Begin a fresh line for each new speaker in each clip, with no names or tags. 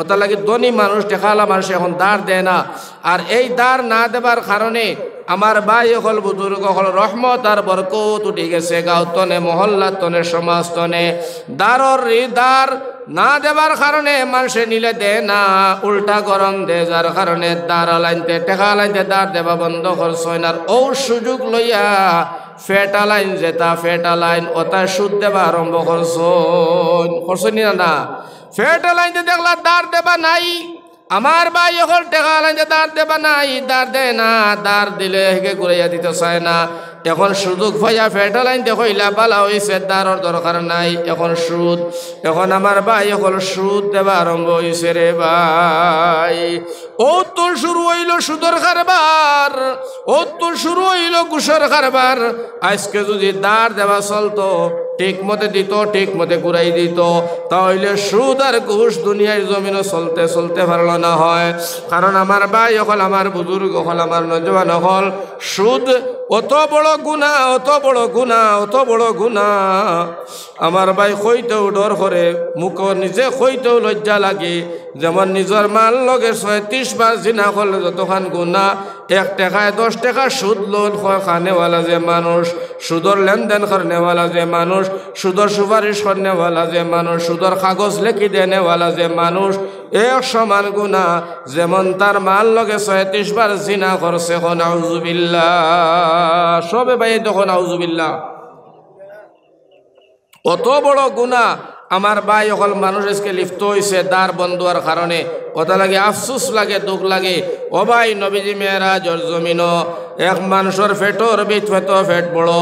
ওটা লাগে ধনী মানুষ দেখালা মানুষ এখন দাঁড় দেয় না আর এই দাঁড় না দেবার কারণে আমার ভাই হল বুজুর্গ হল রহমত আর বরকত উঠে গেছে গাঁও তনে মহল্লা তনে সমাজ তনে দাঁড়র দাঁড় না দেবার কারণে মানুষে নিলে দে না উল্টা গরম দে যার কারণে দাঁড়া লাইনতে টেকা লাইনতে দাঁড় দেবা বন্ধ কর না ও সুযোগ লইয়া ফেটা লাইন যেতা ফেটা লাইন ওটা সুদ দেবা আরম্ভ করছ করছনি না ফেট লাইনতে দেখলা দাঁড় দেবা নাই আমার ভাই এখন টেকা লাইনতে দাঁড় দেবা নাই দাঁড় দেয় না দাঁড় দিলে হেকে ঘুরাইয়া দিতে চায় না এখন সুযোগ ভাইয়া ফেটা লাইন দেখইলা বালা হইছে দাঁড়র দরকার নাই এখন সুদ এখন আমার ভাই এখন সুদ দেবা আরম্ভ হইছে রে ভাই ও তো শুরু হইল সুদর কারবার ও তো শুরু হইল কুশর কারবার আজকে যদি দাঁড় দেওয়া চলতো ঠিক মতে দিত ঠিক মতে ঘুরাই দিত তাহলে সুদ আর ঘুষ দুনিয়ার জমিনও চলতে চলতে ভালো না হয় কারণ আমার ভাই অকল আমার বুজুর্গ অকল আমার নজওয়ান হল সুদ অত বড় গুণা অত বড় গুণা অত বড় গুণা আমার ভাই কইতেও ডর করে মুখ নিজে কইতেও লজ্জা লাগে যেমন নিজের মাল লগে ত্রিশ বার জিনা করলে যতখান গুণা এক টাকায় দশ টাকা সুদ লোন খানেওয়ালা যে মানুষ সুদর লেনদেন করেওয়ালা যে মানুষ সুদর সুপারিশ করেওয়ালা যে মানুষ সুদর কাগজ লেখি দেনেওয়ালা যে মানুষ এক সমান গুণা যেমন তার মাল লগে ত্রিশ বার জিনা করছে এখন আউজুবিল্লা সবে ভাই তখন আউজুবিল্লা অত বড় গুণা আমার ভাই অকল মানুষ আজকে লিপ্ত হয়েছে দ্বার বন্ধ হওয়ার কারণে কথা লাগে আফসুস লাগে দুঃখ লাগে ও ভাই নবীজি মেয়েরা জর জমিন এক মানুষের ফেটর ভিত ফেট ফেট বড়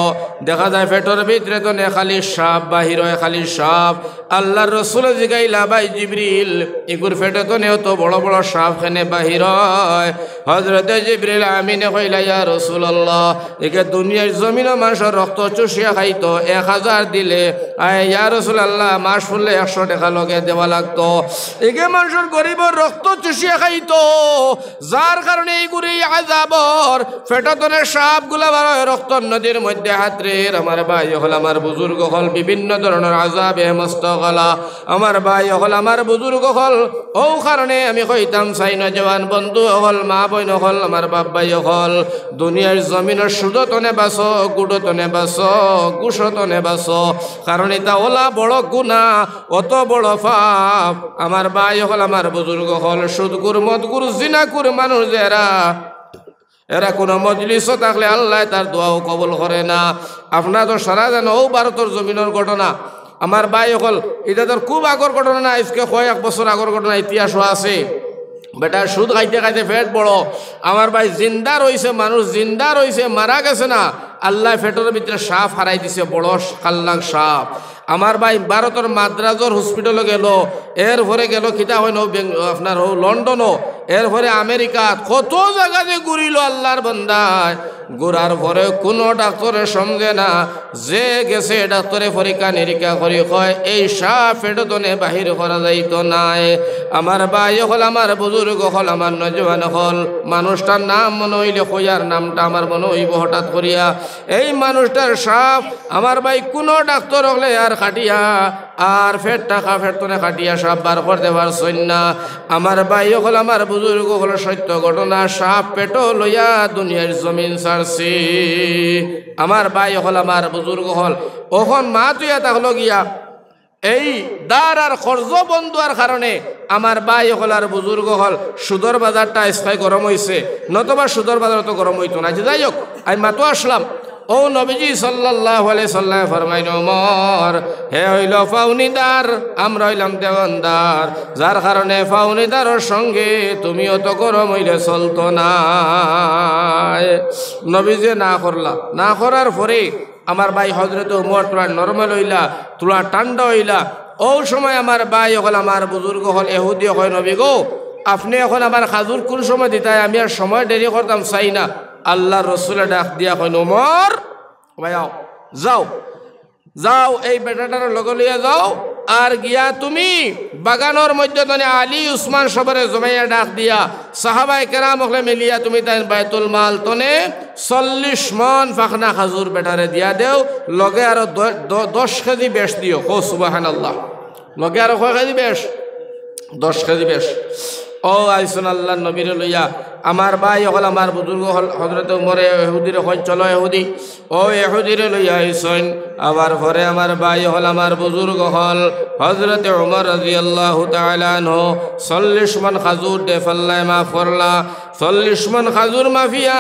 দেখা যায় ফেটর ভিতরে তো নে খালি সাপ বাহির খালি সাপ আল্লাহর রসুল জিগাই লাবাই জিবরিল ইগুর ফেটে তো নেও তো বড় বড় সাপ খেনে বাহির হয় হজরত জিবরিল আমি কইলা ইয়া রসুল আল্লাহ একে দুনিয়ার জমিন মানুষের রক্ত চুষিয়া খাইতো এক হাজার দিলে আয় ইয়া রসুল আল্লাহ মাস ফুললে একশো টাকা লগে দেওয়া লাগতো একে মানুষের গরিবর রক্ত চুষিয়ে খাইত যার কারণে এইগুলি আজাবর ফেটাতনের সাপগুলা বার রক্ত নদীর মধ্যে হাতরে আমার ভাই হল আমার বুজুর্গ হল বিভিন্ন ধরনের আজাব হেমস্ত গলা আমার ভাই হল আমার বুজুর্গ হল ও কারণে আমি কইতাম চাই নজওয়ান বন্ধু হল মা বই হল আমার বাপ ভাই হল দুনিয়ার জমিনের সুদতনে বাস গুড়তনে বাস কুশতনে বাস কারণ এটা ওলা বড় গুণা অত বড় পাপ আমার ভাই হল আমার বুজুর্গ হল সুদগুর মদগুর জিনাকুর মানুষ যারা এরা কোনো মজলিস থাকলে আল্লাহ তার দোয়াও কবল করে না আপনার তো সারা জানো ও ভারতের জমিনের ঘটনা আমার ভাই অকল এটা তোর খুব আগর ঘটনা না আজকে কয়েক বছর আগর ঘটনা ইতিহাসও আছে বেটা সুদ খাইতে খাইতে ফেট বড় আমার ভাই জিন্দা রয়েছে মানুষ জিন্দা রয়েছে মারা গেছে না আল্লাহ ফেটের ভিতরে সাপ হারাই দিছে বড় কাল্লাং সাপ আমার ভাই ভারতের মাদ্রাজর হসপিটালে গেল ভরে গেল কিটা হয় নো আপনার হো লন্ডনও ভরে আমেরিকা কত জায়গা যে ঘুরিল আল্লাহর বন্দায় ঘুরার পরে কোনো ডাক্তরে সঙ্গে না যে গেছে ডাক্তরে পরীক্ষা নিরীক্ষা করি কয় এই সাপ এটা বাহির করা যাইত নাই আমার বাই হল আমার বুজুর্গ হল আমার নজওয়ান হল মানুষটার নাম মনে হইলে খোঁজার নামটা আমার মনে হইব হঠাৎ করিয়া এই মানুষটার সাপ আমার ভাই কোনো ডাক্তর হলে আর খাটিয়া আর ফের টাকা ফের তোনে কাটিয়া সাপ বার করতে পারছই না আমার ভাই হল আমার বুজুর্গ হল সত্য ঘটনা সাপ পেটো লইয়া দুনিয়ার জমিন ছাড় করছি আমার ভাই হল আমার বুজুর্গ হল ওখন মা এটা হলো গিয়া এই দার আর খরচ বন্ধ হওয়ার কারণে আমার ভাই হল আর বুজুর্গ হল সুদর বাজারটা স্থায়ী গরম হয়েছে নতবা সুদর বাজার তো গরম হইতো না যে যাই হোক আমি মাতো আসলাম ও নবীজি সাল্লাহ সাল্লাহ ফরমাইন মর হে হইল ফাউনিদার আমরা হইলাম দেওয়ানদার যার কারণে ফাউনিদারর সঙ্গে তুমিও তো গরম হইলে চলতো না নবীজি না করলা না করার পরে আমার ভাই হজরত উমর তোমার নর্মাল হইলা তোলা টান্ডা হইলা ও সময় আমার ভাই হল আমার বুজুর্গ হল এহুদি হয় নবী গো আপনি এখন আমার খাজুর কোন সময় দিতাই আমি আর সময় দেরি করতাম চাই না আল্লাহ রসুলের ডাক দিয়া কইল ওমর ভাইয়াও যাও যাও এই বেটাটার লগে লইয়া যাও আর গিয়া তুমি বাগানোর মধ্যে তনে আলী উসমান সবরে জমাইয়া ডাক দিয়া সাহাবাই কেরাম হলে মিলিয়া তুমি তাই বায়তুল মাল তনে চল্লিশ মন ফাখনা খাজুর বেটারে দিয়া দেও লগে আরো দশ কেজি বেশ দিও হো সুবাহান আল্লাহ লগে আরো কয় কেজি বেশ দশ কেজি বেশ ও আইসুন আল্লাহ নবীর লইয়া আমার ভাই হল আমার বুজুর্গ হল হজরত মরে এহুদির হন চলো এহুদি ও এহুদির লইয়া আইসন আবার ঘরে আমার ভাই হল আমার বুজুর্গ হল হজরত উমর রাজি আল্লাহ তালানহ চল্লিশ মন খাজুর দে ফাল্লায় মা ফরলা চল্লিশ খাজুর মাফিয়া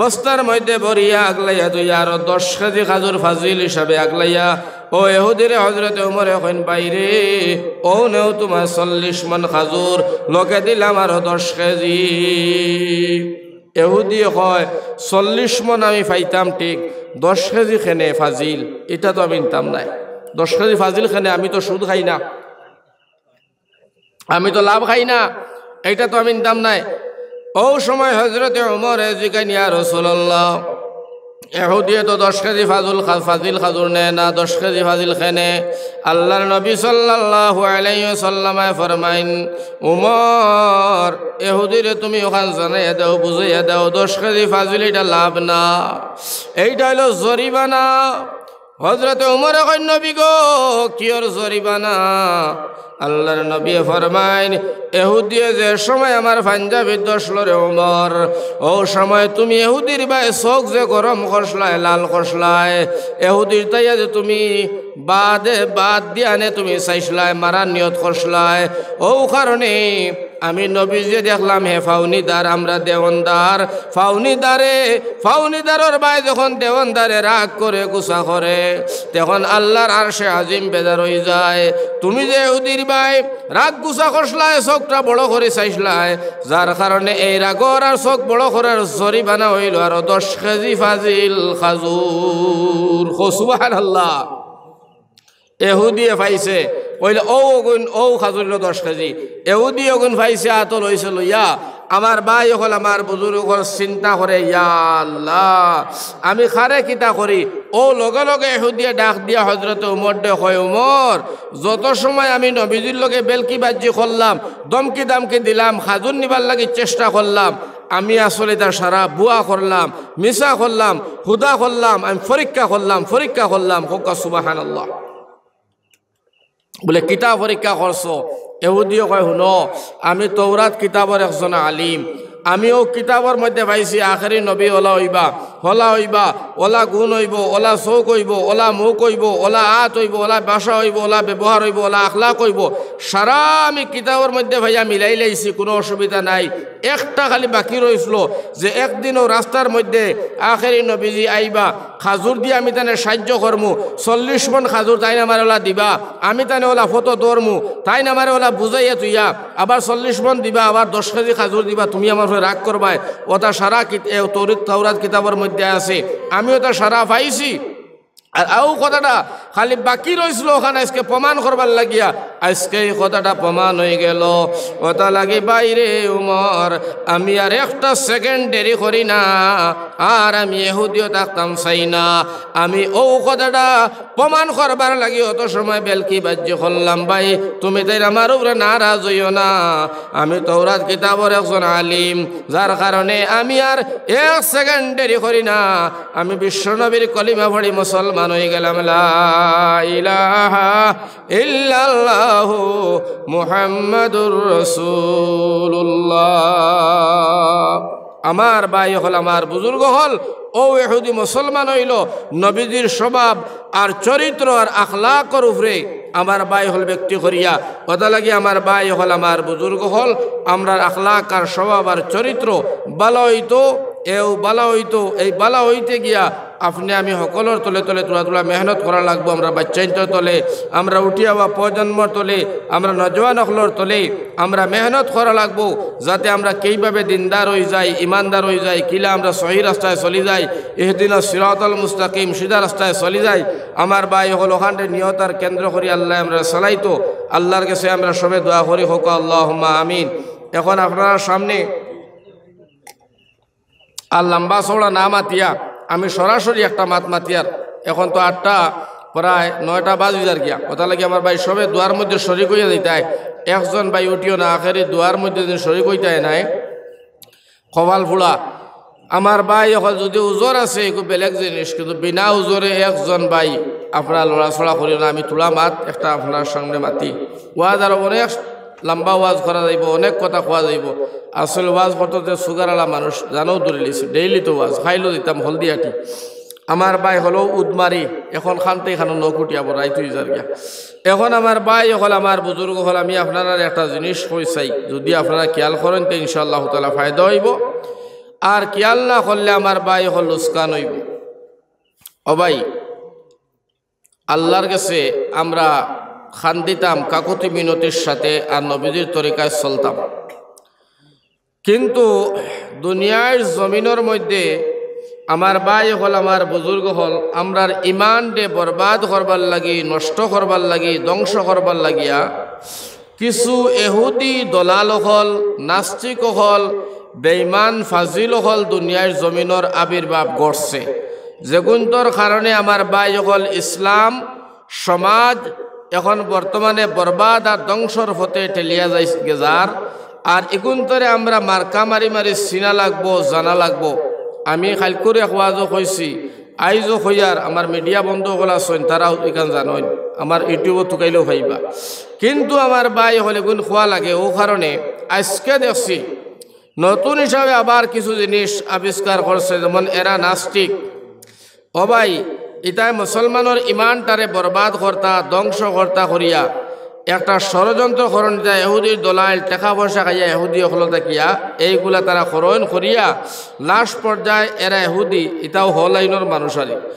বস্তার মধ্যে ভরিয়া আগলাইয়া তুই আরো দশ কেজি খাজুর ফাজিল হিসাবে আগলাইয়া ও এহুদিরে হজরত উমর এখন বাইরে ও নেও তোমার চল্লিশ মান খাজুর লোকে দিলাম আরো দশ কেজি এহুদি হয় চল্লিশ মন আমি পাইতাম ঠিক দশ কেজি খেনে ফাজিল এটা তো আমি নিতাম নাই দশ কেজি ফাজিল খেনে আমি তো সুদ খাই না আমি তো লাভ খাই না এটা তো আমি নিতাম নাই ও সময় হজরত ওমর নিয়া রসুল্লাহ এহুদিয়ে তো দশ কেজি ফাজুল ফাজিল খাজুর নেয় না দশ কেজি ফাজিল খেনে আল্লাহর নবী সাল্লাহ সাল্লামায় ফরমাইন উমর এহুদিরে তুমি ওখান জানাই দাও বুঝাইয়া দাও দশ কেজি ফাজিল এটা লাভ না এইটা হলো জরিমানা হজরতে উমর এখন নবী গো কিয়র জরিমানা আল্লাহর নবী ফরমাইন এহুদিয়ে যে সময় আমার পাঞ্জাবি রে ওমর ও সময় তুমি এহুদির বাই শোক যে গরম খসলায় লাল খসলায় এহুদির তাইয়া যে তুমি বাদে বাদ দিয়া নে তুমি চাইসলায় মারা নিয়ত খসলায় ও কারণে আমি নবী যে দেখলাম হে ফাউনিদার আমরা দেওয়ানদার ফাউনিদারে ফাউনিদারর ভাই যখন দেওয়ানদারে রাগ করে গুসা করে তখন আল্লাহর আর সে আজিম বেদার হয়ে যায় তুমি যে উদির ভাই রাগ গুসা খসলায় চোখটা বড় করে চাইসলায় যার কারণে এই রাগর আর চোখ বড় করার জরিমানা হইল আর দশ কেজি ফাজিল খাজুর হসুবাহ আল্লাহ এহুদিয়ে পাইছে ওইলে ও গুণ ও খাজুরিল দশ কেজি এও দিয়ে গুণ পাইছে আত লইছিল ইয়া আমার ভাই হল আমার বুজুর্গ চিন্তা করে ইয়া আল্লাহ আমি খারে কিতা করি ও লগে লগে এহুদিয়ে ডাক দিয়া হজরত উমর দে হয় উমর যত সময় আমি নবীজির লগে বেলকি বাজি করলাম দমকি দামকি দিলাম খাজুর নিবার লাগে চেষ্টা করলাম আমি আসলে তার সারা বুয়া করলাম মিশা করলাম হুদা করলাম আমি পরীক্ষা করলাম পরীক্ষা করলাম হোকা সুবাহান আল্লাহ বলে কিতা পরীক্ষা করছো এহুদিও কয় শুনো আমি তৌরাত কিতাবর একজন আলিম আমিও কিতাবর মধ্যে পাইছি আখেরি নবী ওলা হইবা হলা হইবা ওলা গুণ হইব ওলা চৌক হইব ওলা মুখ হইব ওলা আত হইব ওলা বাসা হইব ওলা ব্যবহার হইব ওলা আখলা কইব সারা আমি কিতাবের মধ্যে ভাইয়া মিলাই লাইছি কোনো অসুবিধা নাই একটা খালি বাকি রয়েছিল যে একদিনও রাস্তার মধ্যে আখেরি নবীজি আইবা খাজুর দিয়ে আমি তানে সাহায্য করমু চল্লিশ মন খাজুর তাই আমার ওলা দিবা আমি তানে ওলা ফটো দৌড়মু তাই আমার ওলা বুঝাইয়া তুইয়া আবার চল্লিশ মন দিবা আবার দশ কেজি খাজুর দিবা তুমি আমার রাগ করবাই ওটা সারা তরিত থাউরাত কিতাবের মধ্যে মধ্যে আছে আমিও তো সারা পাইছি আর আও কথাটা খালি বাকি রয়েছিল ওখানে আজকে প্রমাণ করবার লাগিয়া আজকেই কথাটা প্রমাণ হয়ে গেল কথা লাগে বাইরে উমর আমি আর একটা সেকেন্ড দেরি করি না আর আমি এহুদিও থাকতাম চাই না আমি ও কথাটা প্রমাণ করবার লাগি অত সময় বেলকি বাজ্য করলাম ভাই তুমি তাই আমার উপরে নারাজ হইও না আমি তৌরাত কিতাবর একজন আলিম যার কারণে আমি আর এক সেকেন্ড দেরি করি না আমি বিশ্বনবীর কলিমা ভরি মুসলমান হয়ে গেলাম লা ইলাহা ইল্লাল্লাহ মুহাম্মাদুর রসুল্লাহ আমার ভাই হল আমার বুজুর্গ হল ও এহুদি মুসলমান হইল নবীজির স্বভাব আর চরিত্র আর আখলাকর উপরে আমার বাই হল ব্যক্তি করিয়া কথা লাগে আমার বাই হল আমার বুজুর্গ হল আমরার আখলাক আর স্বভাব আর চরিত্র বালা হইতো এও বালা হইতো এই বালা হইতে গিয়া আপনি আমি সকলের তলে তলে তোলা তোলা মেহনত করা লাগবো আমরা বাচ্চাইন্তর তলে আমরা উঠি আওয়া প্রজন্মর তলে আমরা নজওয়ান অখলর তলে আমরা মেহনত করা লাগবো যাতে আমরা কেইভাবে দিনদার হয়ে যাই ইমানদার হয়ে যাই কিলা আমরা সহি রাস্তায় চলি যাই এহদিন সিরাতল মুস্তাকিম সিধা রাস্তায় চলি যাই আমার ভাই হল ওখানে নিহতার কেন্দ্র করে আল্লাহ আমরা চালাইতো আল্লাহর কাছে আমরা সবে দোয়া করি হোক আল্লাহ আমিন এখন আপনার সামনে আর লম্বা চৌড়া নামাতিয়া আমি সরাসরি একটা মাত মাতিয়ার এখন তো আটটা প্রায় নয়টা বাজবি আর গিয়া কথা লাগে আমার ভাই সবে দুয়ার মধ্যে শরিক হইয়া তাই একজন ভাই উঠিও না আখেরি দুয়ার মধ্যে যদি শরিক হইতাই নাই কবাল ফুলা আমার ভাই এখন যদি উজোর আছে একটু বেলেগ জিনিস কিন্তু বিনা উজোরে একজন ভাই আপনার লড়াচড়া করিও না আমি তোলা মাত একটা আপনার সামনে মাতি ওয়াদার অনেক লম্বা ওয়াজ করা যাইব অনেক কথা খোয়া যাইব আসলে ওয়াজ করতে সুগারওয়ালা মানুষ জানো ধরে ডেইলি তো ওয়াজ খাইলো দিতাম হলদিয়াটি আমার বাই হলো উদমারি এখন খানতে এখানে নকুটিয়া বড়াই তুই যার গিয়া এখন আমার বাই হল আমার বুজুর্গ হল আমি আপনারা একটা জিনিস কই চাই যদি আপনারা খেয়াল করেন তো ইনশাআল্লাহ তালা ফায়দা হইব আর খেয়াল না করলে আমার বাই হল লুস্কান হইব অবাই আল্লাহর কাছে আমরা খান দিতাম কাকতি মিনতির সাথে আর নবীদের তরিকায় চলতাম কিন্তু দুনিয়ার জমিনের মধ্যে আমার বাই হল আমার বুজুর্গ হল আমরার ইমান ডে বরবাদ করবার লাগি নষ্ট করবার লাগি ধ্বংস করবার লাগিয়া কিছু এহুদি দলাল হল নাস্তিক হল বেইমান ফাজিল হল দুনিয়ার জমিনের আবির্ভাব গড়ছে যেগুন্তর কারণে আমার বাই হল ইসলাম সমাজ এখন বর্তমানে বরবাদ আর ধ্বংসর হতে ঠেলিয়া যাই গেজার আর এখন আমরা মার্কা মারি মারি চিনা লাগবো জানা লাগবো আমি খালকুরে খোয়াজও কইছি আইজও খইয়ার আমার মিডিয়া বন্ধ করা সইন তারাও এখান জানইন আমার ইউটিউবও ঠুকাইলেও খাইবা কিন্তু আমার বাই হলে গুণ খোয়া লাগে ও কারণে আজকে দেখছি নতুন হিসাবে আবার কিছু জিনিস আবিষ্কার করছে যেমন এরা নাস্তিক অবাই এটাই মুসলমানের ইমানটারে বরবাদ কর্তা ধ্বংস কর্তা করিয়া একটা ষড়যন্ত্র করণ যা এহুদির দলাইল টেকা পয়সা খাইয়া এহুদি হলো থাকিয়া এইগুলা তারা খরণ করিয়া লাশ পর্যায়ে এরা এহুদি ইতাও আইনের মানুষারি